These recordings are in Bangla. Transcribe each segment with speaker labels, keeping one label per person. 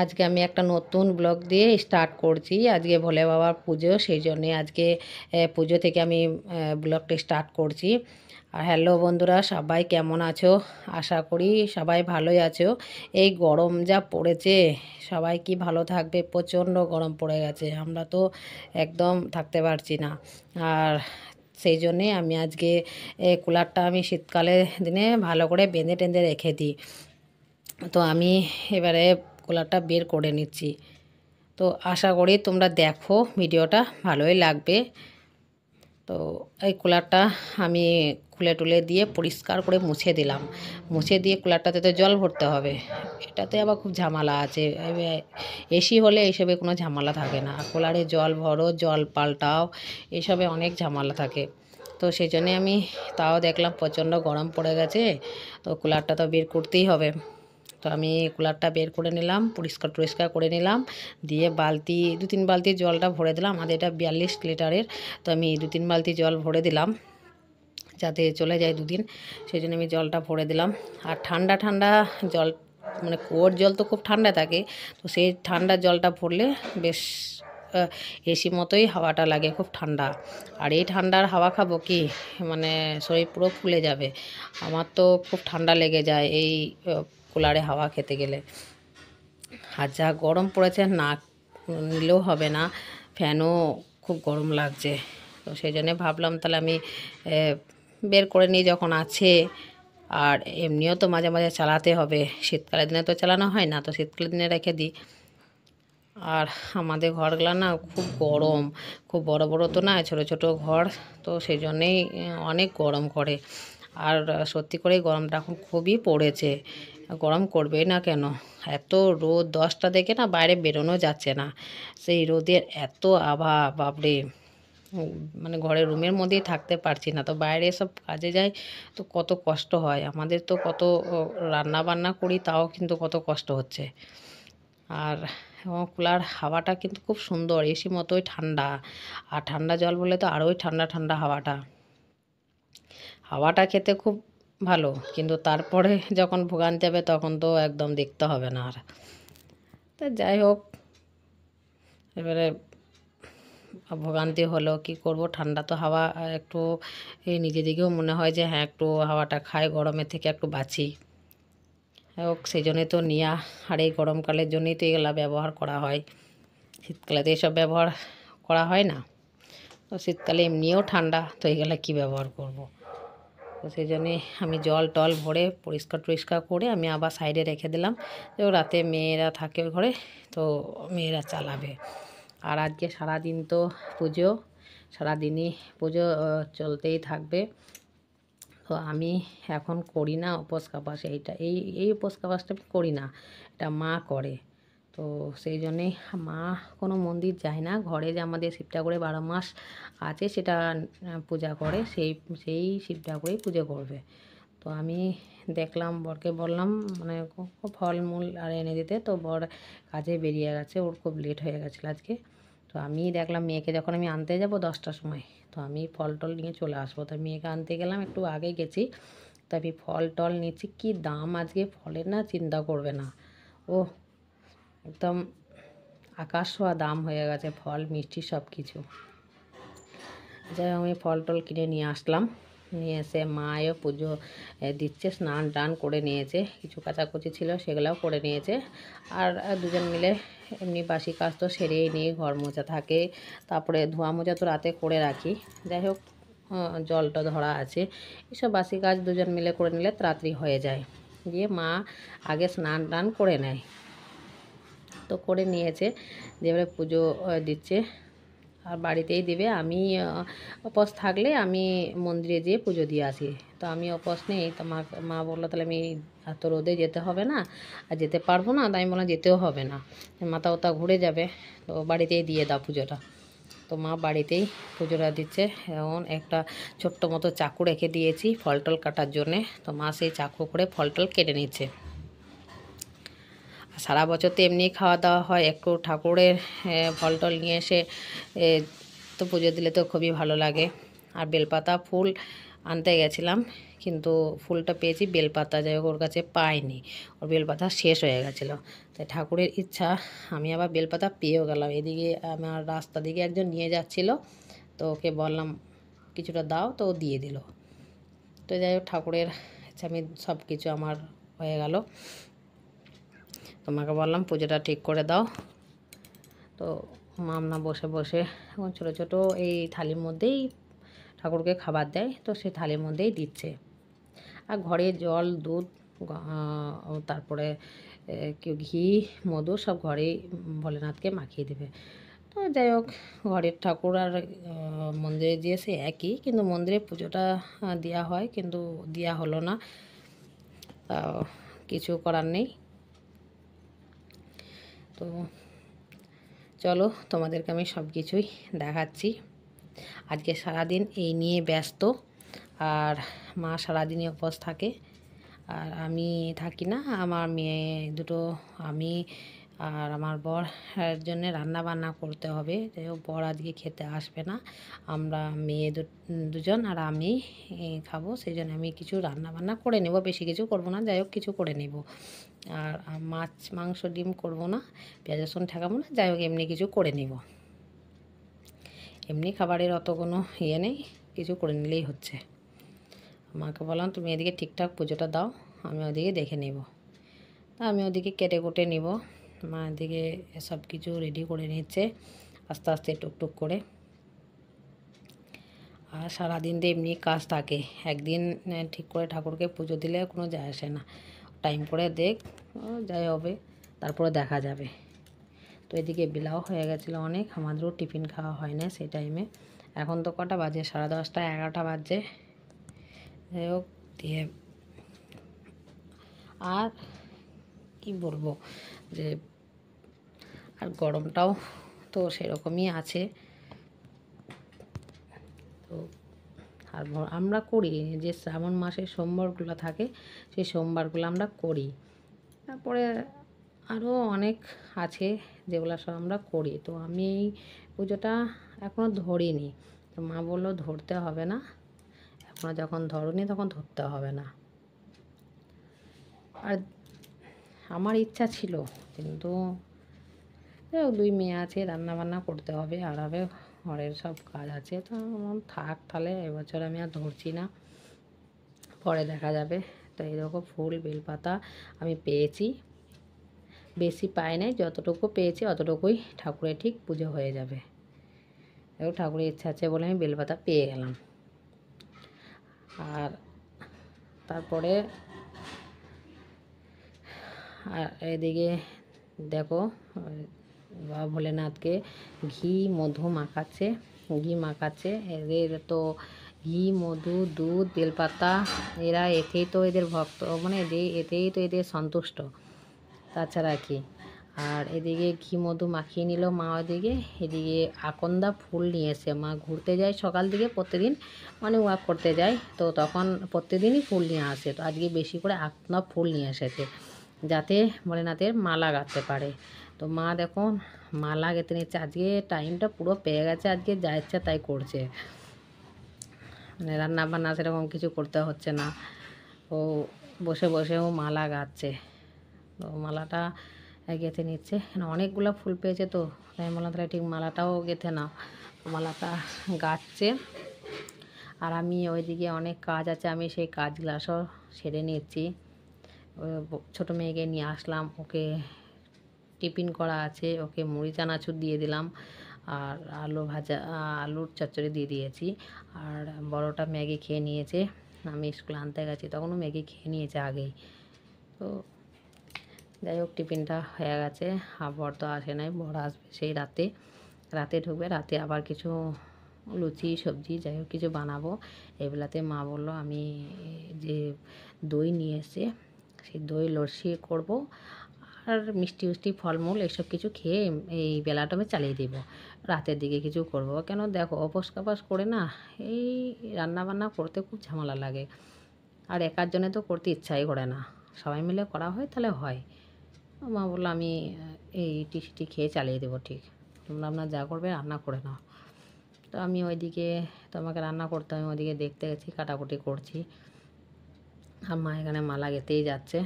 Speaker 1: আজকে আমি একটা নতুন ব্লগ দিয়ে স্টার্ট করছি আজকে ভোলে বাবার পুজো সেই জন্যে আজকে পুজো থেকে আমি ব্লগটা স্টার্ট করছি আর হ্যালো বন্ধুরা সবাই কেমন আছো আশা করি সবাই ভালোই আছো এই গরম যা পড়েছে সবাই কি ভালো থাকবে প্রচণ্ড গরম পড়ে গেছে আমরা তো একদম থাকতে পারছি না আর সেই জন্যে আমি আজকে কুলারটা আমি শীতকালে দিনে ভালো করে বেঁধে টেঁধে রেখে দিই তো আমি এবারে কাঠকোলাটা বের করে নিচ্ছি তো আশা করি তোমরা দেখো ভিডিওটা ভালোই লাগবে তো এই কুলারটা আমি খুলে টুলে দিয়ে পরিষ্কার করে মুছে দিলাম মুছে দিয়ে কুলারটাতে তো জল ভরতে হবে এটাতে আবার খুব ঝামেলা আছে এসি হলে এইসবে কোনো ঝামেলা থাকে না কুলারে জল ভরো জল পাল্টাও এসবে অনেক ঝামেলা থাকে তো সেই জন্যে আমি তাও দেখলাম প্রচণ্ড গরম পড়ে গেছে তো কুলারটা তো বের করতেই হবে তো আমি কুলারটা বের করে নিলাম পরিষ্কার টরিষ্কার করে নিলাম দিয়ে বালতি দু তিন বালতি জলটা ভরে দিলাম আমাদের এটা বিয়াল্লিশ লিটারের তো আমি দু তিন বালতি জল ভরে দিলাম যাতে চলে যায় দুদিন সেই জন্য আমি জলটা ভরে দিলাম আর ঠান্ডা ঠান্ডা জল মানে কুয়োর জল তো খুব ঠান্ডা থাকে তো সেই ঠান্ডা জলটা ভরলে বেশ এসি মতোই হাওয়াটা লাগে খুব ঠান্ডা আর এই ঠান্ডার হাওয়া খাবো কি মানে শরীর পুরো ফুলে যাবে আমার তো খুব ঠান্ডা লেগে যায় এই কুলারে হাওয়া খেতে গেলে আর যা গরম পড়েছে না নিলেও হবে না ফ্যানও খুব গরম লাগছে তো সেই জন্যে ভাবলাম তাহলে আমি বের করে নিই যখন আছে আর এমনিও তো মাঝে মাঝে চালাতে হবে শীতকালের দিনে তো চালানো হয় না তো শীতকালের দিনে রেখে দিই আর আমাদের ঘরগুলো না খুব গরম খুব বড় বড় তো না ছোট ছোট ঘর তো সেই জন্যেই অনেক গরম করে আর সত্যি করে গরমটা এখন খুবই পড়েছে গরম করবে না কেন এত রোদ দশটা দেখে না বাইরে বেরোনো যাচ্ছে না সেই রোদের এত আভা বাপরে মানে ঘরের রুমের মধ্যেই থাকতে পারছি না তো বাইরে সব কাজে যাই তো কত কষ্ট হয় আমাদের তো কত রান্না বান্না করি তাও কিন্তু কত কষ্ট হচ্ছে আর কুলার হাওয়াটা কিন্তু খুব সুন্দর এসি মতোই ঠান্ডা আর ঠান্ডা জল বলে তো আরোই ঠান্ডা ঠান্ডা হাওয়াটা হাওয়াটা খেতে খুব ভালো কিন্তু তারপরে যখন ভোগান যাবে তখন তো একদম দেখতে হবে না আর তা যাই হোক এবারে ভোগান্তি হলো কি করব ঠান্ডা তো হাওয়া একটু নিজে দিকেও মনে হয় যে হ্যাঁ একটু হাওয়াটা খায় গরমের থেকে একটু বাঁচি হোক সেই জন্যই তো নিয়া আর এই গরমকালের জন্যই তো এগুলা ব্যবহার করা হয় শীতকালে তো এসব ব্যবহার করা হয় না তো শীতকালে এমনিও ঠান্ডা তো এগুলা কী ব্যবহার করব। তো সেই জন্যে আমি জল টল ভরে পরিষ্কার টরিষ্কার করে আমি আবার সাইডে রেখে দিলাম তো রাতে মেয়েরা থাকে ঘরে তো মেয়েরা চালাবে আর আজকে সারাদিন তো পুজো সারাদিনই পুজো চলতেই থাকবে তো আমি এখন করি না উপোস কাপাস এইটা এই এই উপোস কাপাসটা আমি করি না এটা মা করে তো সেই জন্যে মা কোনো মন্দির যায় না ঘরে যে আমাদের শিব ঠাকুরের বারো মাস আছে সেটা পূজা করে সেই সেই শিব ঠাকুরেই পুজো করবে তো আমি দেখলাম বরকে বললাম মানে ফলমূল আর এনে দিতে তো বর কাজে বেরিয়ে গেছে ওর খুব লেট হয়ে গেছিলো আজকে তো আমি দেখলাম মেয়েকে যখন আমি আনতে যাব দশটার সময় তো আমি ফল টল নিয়ে চলে আসবো তো মেয়েকে আনতে গেলাম একটু আগে গেছি তো আমি ফল টল নিচ্ছি কী দাম আজকে ফলের না চিন্তা করবে না ও একদম আকাশ ছোঁয়া দাম হয়ে গেছে ফল মিষ্টি সব কিছু যাই আমি ফল টল কিনে নিয়ে আসলাম নিয়ে এসে মায়ও পুজো দিচ্ছে স্নান টান করে নিয়েছে কিছু কাচাকুচি ছিল সেগুলাও করে নিয়েছে আর দুজন মিলে এমনি বাসি কাজ তো সেরেই নিয়ে ঘর মোছা থাকে তারপরে ধোয়া মোছা তো রাতে করে রাখি যাই হোক জলটা ধরা আছে এসব বাসি কাজ দুজন মিলে করে নিলে তাড়াতাড়ি হয়ে যায় দিয়ে মা আগে স্নান টান করে নেয় তো করে নিয়েছে যেবারে পুজো দিচ্ছে আর বাড়িতেই দেবে আমি অপস থাকলে আমি মন্দিরে যেয়ে পুজো দিয়ে আসি তো আমি অপস নেই তো মা মা বললো তাহলে আমি এত রোদে যেতে হবে না আর যেতে পারবো না তাই আমি বললাম যেতেও হবে না মাথা ওতা ঘুরে যাবে তো বাড়িতেই দিয়ে দাও পুজোটা তো মা বাড়িতেই পুজোটা দিচ্ছে এখন একটা ছোট্ট মতো চাকু রেখে দিয়েছি ফল টল কাটার জন্যে তো মা সেই চাকু করে ফল টল কেটে নিচ্ছে সারা বছর তো এমনি খাওয়া দাওয়া হয় একটু ঠাকুরের ফল টল নিয়ে এসে তো পুজো দিলে তো খুবই ভালো লাগে আর বেলপাতা ফুল আনতে গেছিলাম কিন্তু ফুলটা পেয়েছি বেলপাতা যাই ওর কাছে পাইনি ওর বেলপাতা শেষ হয়ে গেছিলো তাই ঠাকুরের ইচ্ছা আমি আবার বেলপাতা পেয়েও গেলাম এদিকে আমার রাস্তা দিকে একজন নিয়ে যাচ্ছিল তো ওকে বললাম কিছুটা দাও তো ও দিয়ে দিল তো যাই হোক ঠাকুরের ইচ্ছা আমি সব কিছু আমার হয়ে গেল তোমাকে বললাম পুজোটা ঠিক করে দাও তো মামনা বসে বসে এখন ছোটো ছোটো এই থালির মধ্যেই ঠাকুরকে খাবার দেয় তো সে থালির মধ্যেই দিচ্ছে আর ঘরে জল দুধ তারপরে কেউ ঘি মধু সব ঘরেই ভোলেনাথকে মাখিয়ে দেবে তো যাই হোক ঘরের ঠাকুর আর মন্দিরে দিয়ে সে একই কিন্তু মন্দিরে পুজোটা দেওয়া হয় কিন্তু দেওয়া হলো না তা কিছু করার নেই তো চলো তোমাদেরকে আমি সব কিছুই দেখাচ্ছি আজকে সারাদিন এই নিয়ে ব্যস্ত আর মা সারাদিনই উপোস থাকে আর আমি থাকি না আমার মেয়ে দুটো আমি আর আমার বর জন্য রান্না বান্না করতে হবে বর আজকে খেতে আসবে না আমরা মেয়ে দুজন আর আমি খাবো সেই জন্য আমি কিছু রান্না বান্না করে নেব বেশি কিছু করব না যাই হোক কিছু করে নেব আর মাছ মাংস ডিম করব না পেঁয়াজ রসুন ঠেকাবো না যাই হোক এমনি কিছু করে নিব এমনি খাবারের অত কোনো ইয়ে নেই কিছু করে নিলেই হচ্ছে মাকে বললাম তুমি এদিকে ঠিকঠাক পুজোটা দাও আমি ওদিকে দেখে নেব তা আমি ওদিকে কেটে কুটে নিব মা এদিকে সব কিছু রেডি করে নিচ্ছে আস্তে আস্তে টুকটুক করে আর সারাদিন তো এমনি কাজ থাকে একদিন ঠিক করে ঠাকুরকে পুজো দিলে কোনো যায় আসে না টাইম করে দেখ যাই হবে তারপরে দেখা যাবে তো এদিকে বিলাও হয়ে গেছিলো অনেক আমাদেরও টিফিন খাওয়া হয় না সেই টাইমে এখন তো কটা বাজে সাড়ে দশটা এগারোটা বাজে যাই হোক দিয়ে আর কি বলবো যে আর গরমটাও তো সেরকমই আছে আর আমরা করি যে শ্রাবণ মাসের সোমবারগুলো থাকে সেই সোমবারগুলো আমরা করি তারপরে আরও অনেক আছে যেগুলো সব আমরা করি তো আমি এই পুজোটা এখনও ধরিনি তো মা বললো ধরতে হবে না এখনও যখন ধরনি তখন ধরতে হবে না আর আমার ইচ্ছা ছিল কিন্তু দুই মেয়ে আছে রান্না বান্না করতে হবে আর হবে ঘরের সব কাজ আছে তো থাক তাহলে এবছর আমি আর ধরছি না পরে দেখা যাবে তো এরকম ফুল বেলপাতা আমি পেয়েছি বেশি পাই নাই যতটুকু পেয়েছি অতটুকুই ঠাকুরের ঠিক পুজো হয়ে যাবে এবং ঠাকুরের ইচ্ছা আছে বলে আমি বেলপাতা পেয়ে গেলাম আর তারপরে আর এদিকে দেখো বা ভোলেনাথকে ঘি মধু মাখাচ্ছে ঘি মাখাচ্ছে এদের তো ঘি মধু দুধ বেলপাতা এরা এতেই তো এদের ভক্ত মানে এদের এতেই তো এদের সন্তুষ্ট তাছাড়া কি আর এদিকে ঘি মধু মাখিয়ে নিল মা ওদিকে এদিকে আকন্দা ফুল নিয়ে এসে মা ঘুরতে যায় সকাল দিকে প্রতিদিন মানে ওয়াক করতে যায় তো তখন প্রতিদিনই ফুল নিয়ে আসে তো আজকে বেশি করে আকন্দা ফুল নিয়ে এসেছে যাতে ভোলেনাথের মালা গাতে পারে তো মা দেখুন মালা গেঁথে নিচ্ছে আজকে টাইমটা পুরো পেয়ে গেছে আজকে যা ইচ্ছা তাই করছে মানে রান্না বান্না সেরকম কিছু করতে হচ্ছে না ও বসে বসেও মালা গাচ্ছে তো মালাটা গেঁথে নিচ্ছে অনেকগুলো ফুল পেয়েছে তো তাই বললাম তাহলে ঠিক মালাটাও গেঁথে না মালাটা গাচ্ছে আর আমি ওইদিকে অনেক কাজ আছে আমি সেই কাজগুলো সেরে নিচ্ছি ছোটো মেয়েকে নিয়ে আসলাম ওকে টিফিন করা আছে ওকে মুড়ি চানাচুর দিয়ে দিলাম আর আলু ভাজা আলুর চচ্চড়ি দিয়ে দিয়েছি আর বড়টা ম্যাগি খেয়ে নিয়েছে আমি স্কুলে আনতে গেছি তখনও ম্যাগি খেয়ে নিয়েছে আগেই তো যাই হোক টিফিনটা হয়ে গেছে বর তো আসে নাই বড় আসবে সেই রাতে রাতে ঢুকবে রাতে আবার কিছু লুচি সবজি যাই হোক কিছু বানাবো এবেলাতে মা বলল আমি যে দই নিয়ে এসে সেই দই লস্যি করব আর মিষ্টি উষ্টি ফলমূল এসব কিছু খেয়ে এই বেলাটা আমি চালিয়ে দেবো রাতের দিকে কিছু করব কেন দেখো অপস কাপাস করে না এই রান্না বান্না করতে খুব ঝামেলা লাগে আর একার জন্য তো করতে ইচ্ছাই করে না সবাই মিলে করা হয় তাহলে হয় মা বললো আমি এই টিসিটি খেয়ে চালিয়ে দেবো ঠিক তোমরা আপনার যা করবে রান্না করে নাও তো আমি ওইদিকে তোমাকে রান্না করতে আমি ওইদিকে দেখতে গেছি কাটাকুটি করছি আর মা এখানে মালা গেতেই যাচ্ছে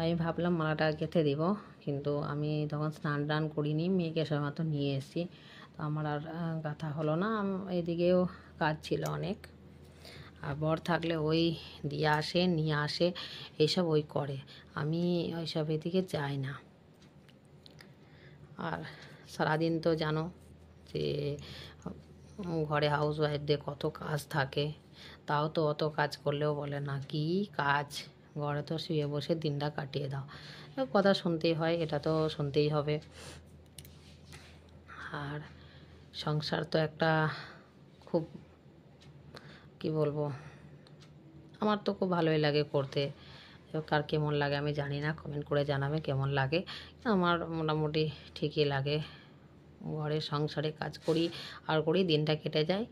Speaker 1: আমি ভাবলাম মালাটা গেঁথে দেব কিন্তু আমি তখন স্নান টান করিনি মেয়েকে মতো নিয়ে এসেছি তো আমার আর গাঁথা হলো না এদিকেও কাজ ছিল অনেক আর বর থাকলে ওই দিয়ে আসে নিয়ে আসে এইসব ওই করে আমি ওইসব এদিকে যাই না আর সারাদিন তো জানো যে ঘরে হাউস ওয়াইফদের কত কাজ থাকে তাও তো অত কাজ করলেও বলে না কি কাজ ঘরে তো শুয়ে বসে দিনটা কাটিয়ে দাও কথা শুনতেই হয় এটা তো শুনতেই হবে আর সংসার তো একটা খুব কি বলবো আমার তো খুব ভালোই লাগে করতে কার কেমন লাগে আমি জানি না কমেন্ট করে জানাবে কেমন লাগে আমার মোটামুটি ঠিকই লাগে ঘরে সংসারে কাজ করি আর করি দিনটা কেটে যায়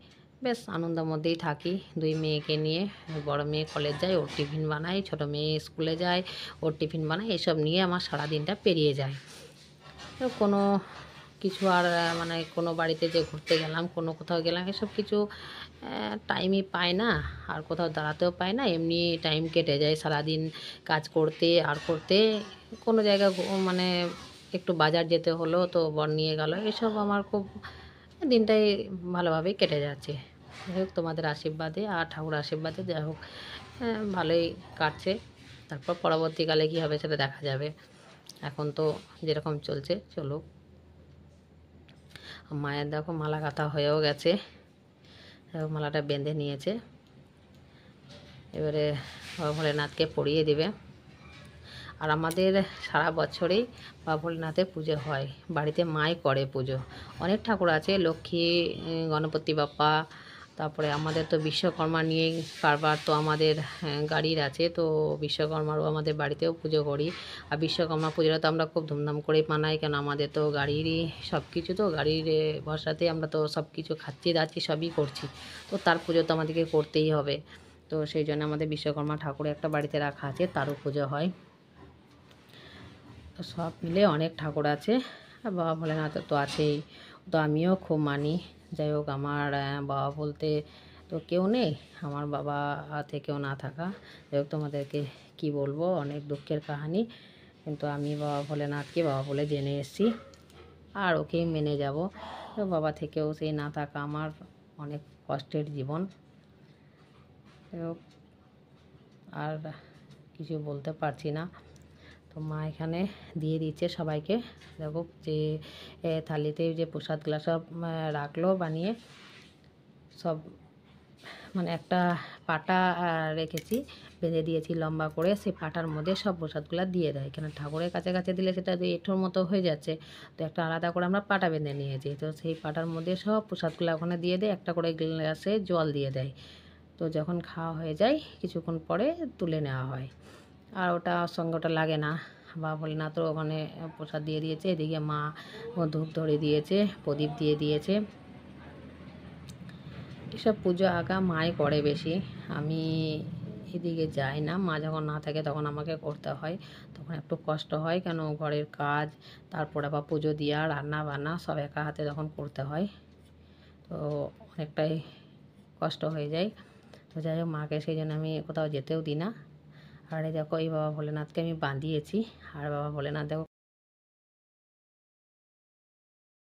Speaker 1: বেশ আনন্দের মধ্যেই থাকি দুই মেয়েকে নিয়ে বড় মেয়ে কলেজ যায় ওর টিফিন বানাই ছোট মেয়ে স্কুলে যায় ওর টিফিন বানাই এসব নিয়ে আমার সারা দিনটা পেরিয়ে যায় কোনো কিছু আর মানে কোনো বাড়িতে যে ঘুরতে গেলাম কোনো কোথাও গেলাম এসব কিছু টাইমই পায় না আর কোথাও দাঁড়াতেও পায় না এমনি টাইম কেটে যায় সারাদিন কাজ করতে আর করতে কোনো জায়গা মানে একটু বাজার যেতে হলো তো বর নিয়ে গেল এসব আমার খুব দিনটাই ভালোভাবেই কেটে যাচ্ছে যাই হোক তোমাদের আশীর্বাদে আর ঠাকুর আশীর্বাদে যাই হোক হ্যাঁ, ভালোই কাটছে তারপর পরবর্তীকালে কী হবে সেটা দেখা যাবে এখন তো যেরকম চলছে চলুক মায়ের দেখো মালা কাঁথা হয়েও গেছে মালাটা বেঁধে নিয়েছে এবারে ভোলেনাথকে পড়িয়ে দিবে আর আমাদের সারা বছরেই বাবা ভোলেনাথের পুজো হয় বাড়িতে মাই করে পুজো অনেক ঠাকুর আছে লক্ষ্মী গণপতি বাপ্পা তারপরে আমাদের তো বিশ্বকর্মা নিয়ে কারবার তো আমাদের গাড়ির আছে তো বিশ্বকর্মারও আমাদের বাড়িতেও পুজো করি আর বিশ্বকর্মা পুজোটা তো আমরা খুব ধুমধাম করে মানাই কেন আমাদের তো গাড়িরই সব কিছু তো গাড়ির ভরসাতে আমরা তো সব কিছু খাচ্ছি দাচ্ছি সবই করছি তো তার পুজো তো আমাদেরকে করতেই হবে তো সেই জন্য আমাদের বিশ্বকর্মা ঠাকুরের একটা বাড়িতে রাখা আছে তারও পুজো হয় তো সব মিলে অনেক ঠাকুর আছে আর বাবা ভোলেনাথ তো আছেই তো আমিও খুব মানি যাই হোক আমার বাবা বলতে তো কেউ নেই আমার বাবা থেকেও না থাকা যাই হোক তোমাদেরকে কি বলবো অনেক দুঃখের কাহানি কিন্তু আমি বাবা ভোলেনাথকে বাবা বলে জেনে এসেছি আর ওকেই মেনে যাব তো বাবা থেকেও সেই না থাকা আমার অনেক কষ্টের জীবন আর কিছু বলতে পারছি না তো মা এখানে দিয়ে দিচ্ছে সবাইকে দেখো যে থালিতে যে প্রসাদগুলো সব রাখলো বানিয়ে সব মানে একটা পাটা রেখেছি বেঁধে দিয়েছি লম্বা করে সেই পাটার মধ্যে সব প্রসাদগুলো দিয়ে দেয় কেন ঠাকুরের কাছে কাছে দিলে সেটা এঁঠোর মতো হয়ে যাচ্ছে তো একটা আলাদা করে আমরা পাটা বেঁধে নিয়েছি তো সেই পাটার মধ্যে সব প্রসাদগুলো ওখানে দিয়ে দেয় একটা করে গ্লাসে জল দিয়ে দেয় তো যখন খাওয়া হয়ে যায় কিছুক্ষণ পরে তুলে নেওয়া হয় আর ওটা সঙ্গে ওটা লাগে না বা ভোলেনাথ তো ওখানে প্রসাদ দিয়ে দিয়েছে এদিকে মা ধূপ ধরে দিয়েছে প্রদীপ দিয়ে দিয়েছে এসব পুজো আঁকা মায় করে বেশি আমি এদিকে যাই না মা যখন না থাকে তখন আমাকে করতে হয় তখন একটু কষ্ট হয় কেন ঘরের কাজ তারপর আবার পুজো দেওয়া রান্না বান্না সব একা হাতে তখন করতে হয় তো অনেকটাই কষ্ট হয়ে যায় তো যাই হোক মাকে সেই জন্য আমি কোথাও যেতেও দিই না আরে দেখো এই বাবা ভোলেনাথকে আমি বাঁধিয়েছি আর বাবা ভোলেনাথ দেখো